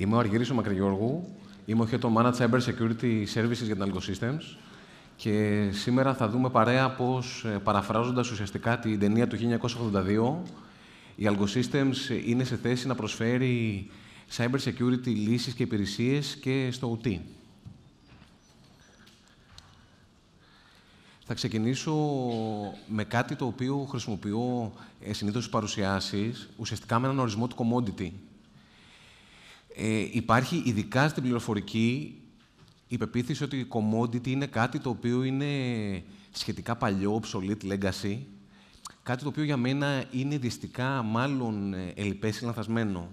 Είμαι ο Αργυρής Μακρυγιώργου, είμαι ο Head of Managed Cyber Security Services για την Algo Systems και σήμερα θα δούμε παρέα πώς, ε, παραφράζοντας ουσιαστικά την ταινία του 1982, η Algo Systems είναι σε θέση να προσφέρει cyber security λύσεις και υπηρεσίες και στο OT. Θα ξεκινήσω με κάτι το οποίο χρησιμοποιώ ε, συνήθως στις παρουσιάσεις, ουσιαστικά με έναν ορισμό του commodity. Ε, υπάρχει ειδικά στην πληροφορική η πεποίθηση ότι η commodity είναι κάτι το οποίο είναι σχετικά παλιό, obsolete legacy, κάτι το οποίο για μένα είναι δυστικά μάλλον ε, ελλειπές ή λανθασμένο.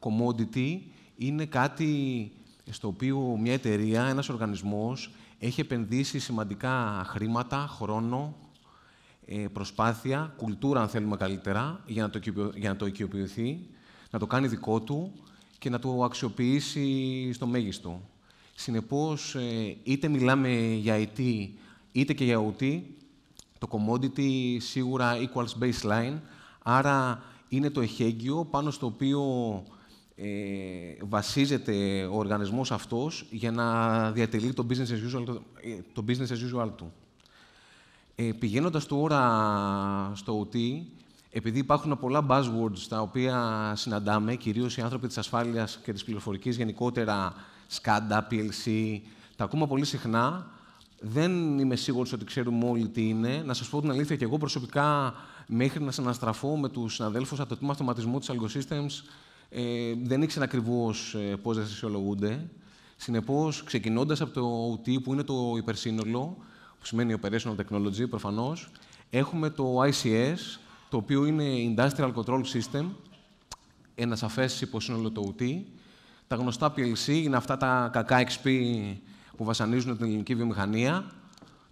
Commodity είναι κάτι στο οποίο μια εταιρεία, ένας οργανισμός, έχει επενδύσει σημαντικά χρήματα, χρόνο, ε, προσπάθεια, κουλτούρα αν θέλουμε καλύτερα, για να το, για να το οικειοποιηθεί, να το κάνει δικό του και να το αξιοποιήσει στο μέγιστο. Συνεπώς, ε, είτε μιλάμε για IT, είτε και για OT, το commodity σίγουρα equals baseline, άρα είναι το εχέγγυο πάνω στο οποίο ε, βασίζεται ο οργανισμός αυτός για να διατελεί το business as usual, ε, το business as usual του. Ε, πηγαίνοντας τώρα στο OT, επειδή υπάρχουν πολλά buzzwords τα οποία συναντάμε, κυρίως οι άνθρωποι της ασφάλειας και της πληροφορικής γενικότερα, SCADA, PLC, τα ακούμε πολύ συχνά. Δεν είμαι σίγουρος ότι ξέρουμε όλοι τι είναι. Να σας πω την αλήθεια και εγώ προσωπικά, μέχρι να συναστραφώ με τους συναδέλφους από το τμήμα αυτοματισμού της Algo Systems, ε, δεν ήξερα ακριβώς ε, πώς Συνεπώς, ξεκινώντας από το OT, που είναι το υπερσύνολο, που σημαίνει Operational Technology, προφανώς, έχουμε το ICS, το οποίο είναι Industrial Control System, ένα σαφές υποσύνολο το UT. Τα γνωστά PLC είναι αυτά τα κακά XP που βασανίζουν την ελληνική βιομηχανία.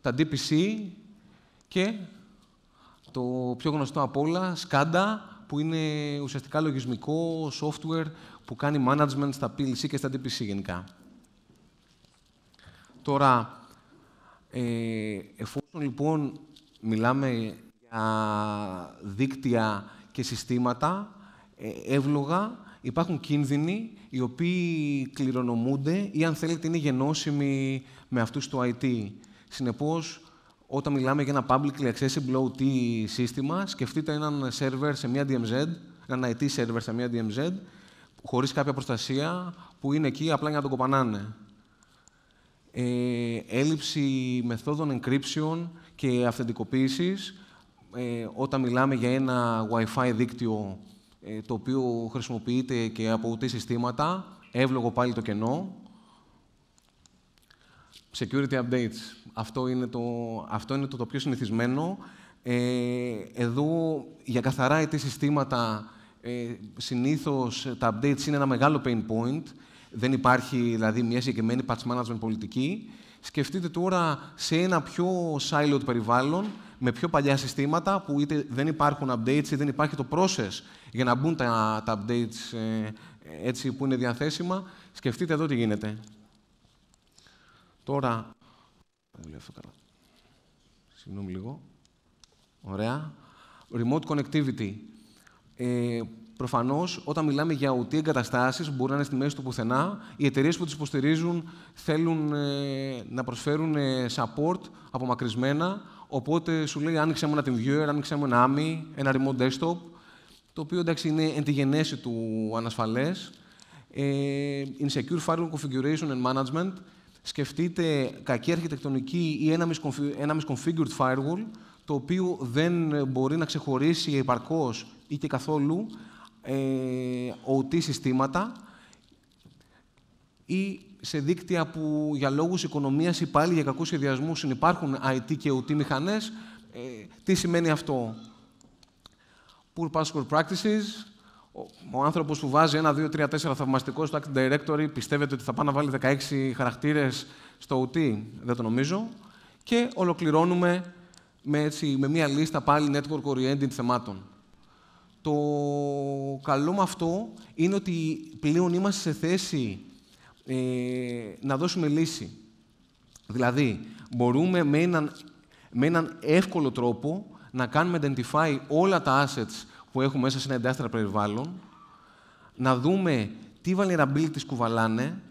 Τα DPC και το πιο γνωστό απ' όλα, SCADA, που είναι ουσιαστικά λογισμικό software που κάνει management στα PLC και στα DPC γενικά. Τώρα, ε, εφόσον λοιπόν μιλάμε δίκτυα και συστήματα ε, εύλογα υπάρχουν κίνδυνοι οι οποίοι κληρονομούνται ή αν θέλετε είναι γενώσιμοι με αυτούς του IT. Συνεπώς, όταν μιλάμε για ένα publicly accessible OT σύστημα, σκεφτείτε έναν server σε μια DMZ, έναν IT server σε μια DMZ, χωρίς κάποια προστασία, που είναι εκεί απλά για να τον κοπανάνε. Ε, έλλειψη μεθόδων encryption και αυθεντικοποίησης, ε, όταν μιλάμε για ένα Wi-Fi δίκτυο ε, το οποίο χρησιμοποιείται και από ούτε συστήματα, εύλογο πάλι το κενό. Security updates. Αυτό είναι το, αυτό είναι το, το πιο συνηθισμένο. Ε, εδώ, για καθαρά IT συστήματα, ε, συνήθως τα updates είναι ένα μεγάλο pain point δεν υπάρχει δηλαδή μια συγκεκριμένη patch management πολιτική. Σκεφτείτε τώρα σε ένα πιο siloed περιβάλλον, με πιο παλιά συστήματα που είτε δεν υπάρχουν updates ή δεν υπάρχει το process για να μπουν τα, τα updates ε, έτσι που είναι διαθέσιμα. Σκεφτείτε εδώ τι γίνεται. Τώρα... Συγγνώμη λίγο. Ωραία. Remote connectivity. Ε, Προφανώς, όταν μιλάμε για ουτή εγκαταστάσει που μπορεί να είναι στη μέση του πουθενά, οι εταιρείες που τις υποστηρίζουν θέλουν ε, να προσφέρουν ε, support απομακρυσμένα. Οπότε σου λέει: Άνοιξε μου ένα viewer, άνοιξε μου ένα AMI, ένα remote desktop. Το οποίο εντάξει είναι εν τη γενέση του ανασφαλές. Ε, insecure Firewall Configuration and Management. Σκεφτείτε κακή αρχιτεκτονική ή ένα, misconfigured firewall το οποίο δεν μπορεί να ξεχωρίσει επαρκώς ή και καθόλου ε, OT συστήματα ή σε δίκτυα που για λόγους οικονομίας ή πάλι για κακούς σχεδιασμούς συνεπάρχουν IT και OT μηχανές. Ε, τι σημαίνει αυτό. Poor password practices. Ο άνθρωπος που βάζει ένα, δύο, τρία, τέσσερα θαυμαστικό στο Active Directory πιστεύετε ότι θα πάει να βάλει 16 χαρακτήρες στο OT. Δεν το νομίζω. Και ολοκληρώνουμε με, με μια λίστα πάλι network-oriented θεμάτων. Το καλό με αυτό είναι ότι πλέον είμαστε σε θέση ε, να δώσουμε λύση. Δηλαδή, μπορούμε με έναν, με εύκολο τρόπο να κάνουμε identify όλα τα assets που έχουμε μέσα σε ένα περιβάλλων, περιβάλλον, να δούμε τι vulnerabilities κουβαλάνε,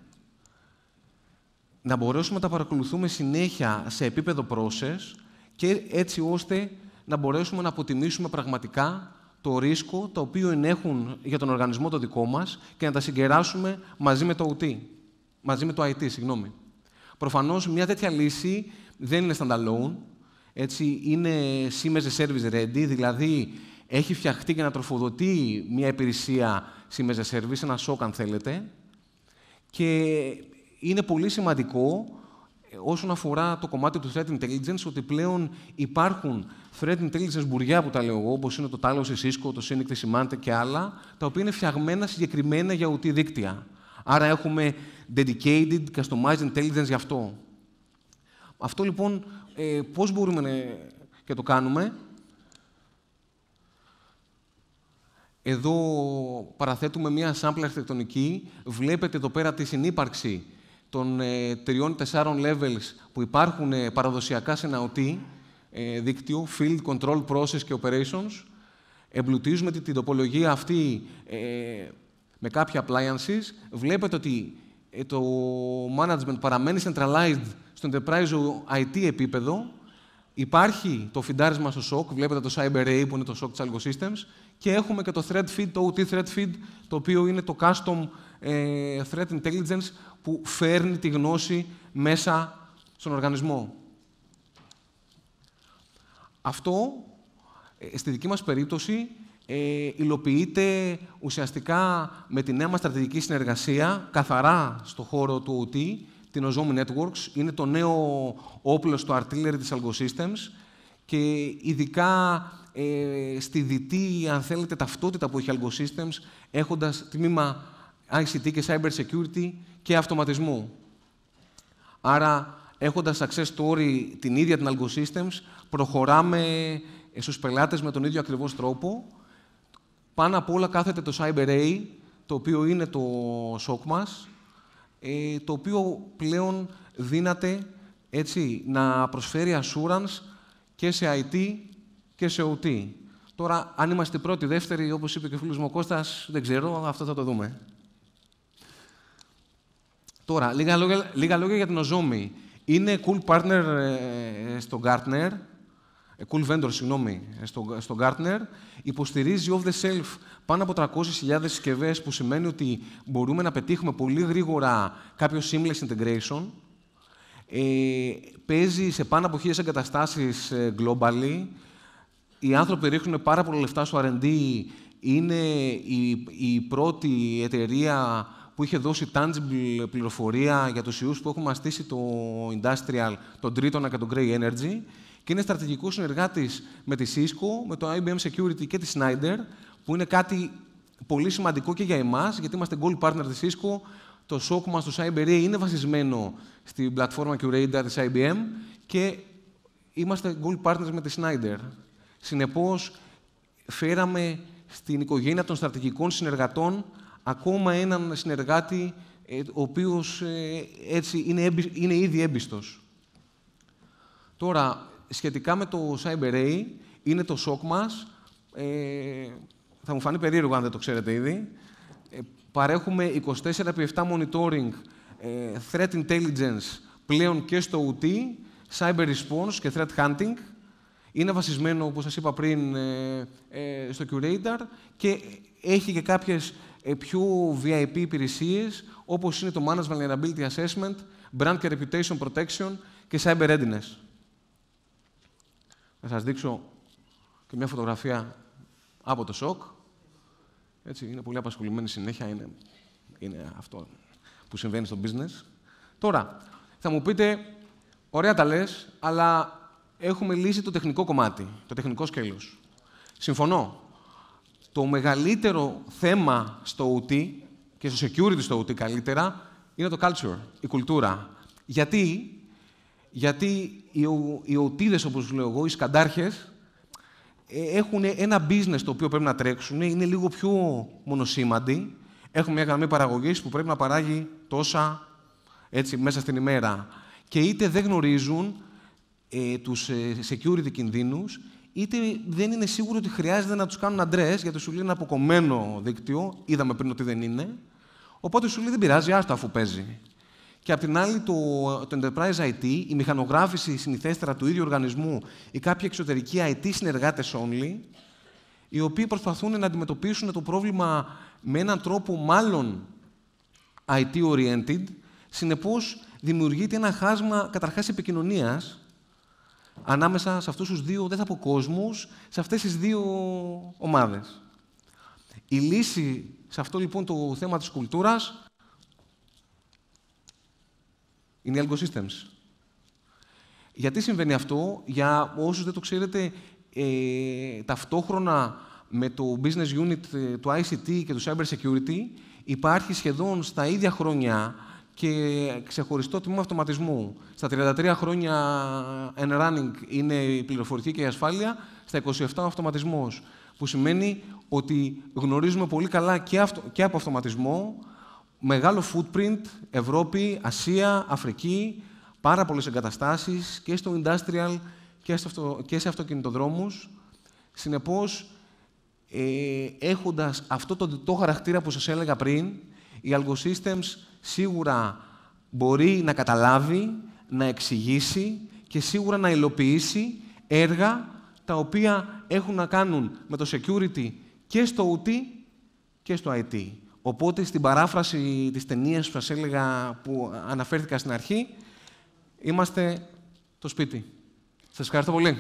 να μπορέσουμε να τα παρακολουθούμε συνέχεια σε επίπεδο process και έτσι ώστε να μπορέσουμε να αποτιμήσουμε πραγματικά το ρίσκο το οποίο ενέχουν για τον οργανισμό το δικό μας και να τα συγκεράσουμε μαζί με το IT. Μαζί με το IT, συγγνώμη. Προφανώς μια τέτοια λύση δεν είναι standalone, έτσι, είναι σήμες service ready, δηλαδή έχει φτιαχτεί και να τροφοδοτεί μια υπηρεσία σήμες service, ένα σοκ αν θέλετε, και είναι πολύ σημαντικό όσον αφορά το κομμάτι του threat intelligence, ότι πλέον υπάρχουν threat intelligence μπουριά που τα λέω εγώ, όπως είναι το Talos, η Cisco, το Cynic, η Symantec και άλλα, τα οποία είναι φτιαγμένα συγκεκριμένα για οτή δίκτυα. Άρα έχουμε dedicated, customized intelligence γι' αυτό. Αυτό λοιπόν, ε, πώς μπορούμε να... και το κάνουμε. Εδώ παραθέτουμε μία sample αρχιτεκτονική. Βλέπετε εδώ πέρα τη συνύπαρξη των ε, τριών-τεσσάρων levels που υπάρχουν ε, παραδοσιακά σε ένα ε, δίκτυο, field control process και operations. Εμπλουτίζουμε την τοπολογία αυτή ε, με κάποια appliances. Βλέπετε ότι το management παραμένει centralized στο enterprise IT επίπεδο. Υπάρχει το φιντάρισμα στο SOC, βλέπετε το CyberA που είναι το SOC της Algo και έχουμε και το thread feed, το OT thread feed, το οποίο είναι το custom threat intelligence που φέρνει τη γνώση μέσα στον οργανισμό. Αυτό, ε, στη δική μας περίπτωση, ε, υλοποιείται ουσιαστικά με τη νέα μας στρατηγική συνεργασία, καθαρά στο χώρο του OT, την Ozomi Networks. Είναι το νέο όπλο στο artillery της Algo και ειδικά ε, στη δυτή, αν θέλετε, ταυτότητα που έχει Algo Systems, έχοντας τμήμα ICT και Cyber Security και αυτοματισμού. Άρα, έχοντας access story την ίδια την Algo Systems, προχωράμε στους πελάτες με τον ίδιο ακριβώς τρόπο. Πάνω απ' όλα κάθεται το CyberA, το οποίο είναι το σοκ μας, ε, το οποίο πλέον δύναται έτσι, να προσφέρει assurance και σε IT και σε OT. Τώρα, αν είμαστε πρώτοι, δεύτεροι, όπως είπε και ο φίλος μου ο Κώστας, δεν ξέρω, αυτό θα το δούμε. Τώρα, λίγα λόγια, για την Οζόμη. Είναι cool partner ε, ε, στο Gartner, ε, cool vendor, συγγνώμη, στο, στο Gartner. Υποστηρίζει off-the-shelf πάνω από 300.000 συσκευές που σημαίνει ότι μπορούμε να πετύχουμε πολύ γρήγορα κάποιο seamless integration. παίζει σε πάνω από 1.000 εγκαταστάσει globally. Οι άνθρωποι ρίχνουν πάρα πολλά λεφτά στο R&D. Είναι η πρώτη εταιρεία που είχε δώσει tangible πληροφορία για τους ιούς που έχουν μαστίσει το industrial, τον Τρίτονα και τον Grey Energy και είναι στρατηγικός συνεργάτης με τη Cisco, με το IBM Security και τη Snyder, που είναι κάτι πολύ σημαντικό και για εμάς, γιατί είμαστε gold partner της Cisco. Το SOC μας στο CyberA είναι βασισμένο στην πλατφόρμα Curator της IBM και είμαστε gold partners με τη Snyder. Συνεπώς, φέραμε στην οικογένεια των στρατηγικών συνεργατών ακόμα έναν συνεργάτη ε, ο οποίος ε, έτσι είναι, είναι ήδη έμπιστος. Τώρα, σχετικά με το CyberAI, είναι το σοκ μας. Ε, θα μου φανεί περίεργο αν δεν το ξέρετε ήδη. Ε, παρέχουμε 24x7 monitoring, threat intelligence, πλέον και στο OT, cyber response και threat hunting. Είναι βασισμένο, όπως σας είπα πριν, στο Curator και έχει και κάποιες πιο VIP υπηρεσίες, όπως είναι το Management Vulnerability Assessment, Brand and Reputation Protection και Cyber Readiness. Θα σας δείξω και μια φωτογραφία από το ΣΟΚ. Έτσι, είναι πολύ απασχολημένη συνέχεια, είναι, είναι αυτό που συμβαίνει στο business. Τώρα, θα μου πείτε, ωραία τα λες, αλλά έχουμε λύσει το τεχνικό κομμάτι, το τεχνικό σκέλος. Συμφωνώ, το μεγαλύτερο θέμα στο OT και στο security στο OT καλύτερα είναι το culture, η κουλτούρα. Γιατί, Γιατί οι, οι οτίδες, όπως λέω εγώ, οι σκαντάρχες, ε, έχουν ένα business το οποίο πρέπει να τρέξουν, είναι λίγο πιο μονοσήμαντοι. Έχουν μια γραμμή παραγωγής που πρέπει να παράγει τόσα έτσι, μέσα στην ημέρα. Και είτε δεν γνωρίζουν ε, τους ε, security κινδύνους, είτε δεν είναι σίγουρο ότι χρειάζεται να τους κάνουν αντρές, γιατί σου λέει ένα αποκομμένο δίκτυο. Είδαμε πριν ότι δεν είναι. Οπότε σου λέει δεν πειράζει, άστο αφού παίζει. Και απ' την άλλη, το, το Enterprise IT, η μηχανογράφηση συνηθέστερα του ίδιου οργανισμού ή κάποιοι εξωτερική IT συνεργάτες only, οι οποίοι προσπαθούν να αντιμετωπίσουν το πρόβλημα με έναν τρόπο μάλλον IT-oriented, συνεπώς δημιουργείται ένα χάσμα καταρχάς επικοινωνίας ανάμεσα σε αυτούς τους δύο, δεν θα πω κόσμους, σε αυτές τις δύο ομάδες. Η λύση σε αυτό λοιπόν το θέμα της κουλτούρας είναι η algosystems. Γιατί συμβαίνει αυτό, για όσους δεν το ξέρετε, ε, ταυτόχρονα με το business unit ε, του ICT και του cyber security υπάρχει σχεδόν στα ίδια χρόνια και ξεχωριστό τμήμα αυτοματισμού. Στα 33 χρόνια en running είναι η πληροφορική και η ασφάλεια, στα 27 ο αυτοματισμός, που σημαίνει ότι γνωρίζουμε πολύ καλά και, αυτο, και από αυτοματισμό μεγάλο footprint Ευρώπη, Ασία, Αφρική, πάρα πολλές εγκαταστάσεις και στο industrial και, και σε αυτοκινητοδρόμους. Συνεπώς, ε, έχοντας αυτό το, το χαρακτήρα που σας έλεγα πριν, η Algo Systems σίγουρα μπορεί να καταλάβει, να εξηγήσει και σίγουρα να υλοποιήσει έργα τα οποία έχουν να κάνουν με το security και στο OT και στο IT. Οπότε στην παράφραση της ταινίας που σας έλεγα που αναφέρθηκα στην αρχή, είμαστε το σπίτι. Σας ευχαριστώ πολύ.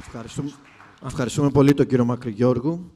Ευχαριστούμε. Ευχαριστούμε πολύ τον κύριο Μακρυγιώργου.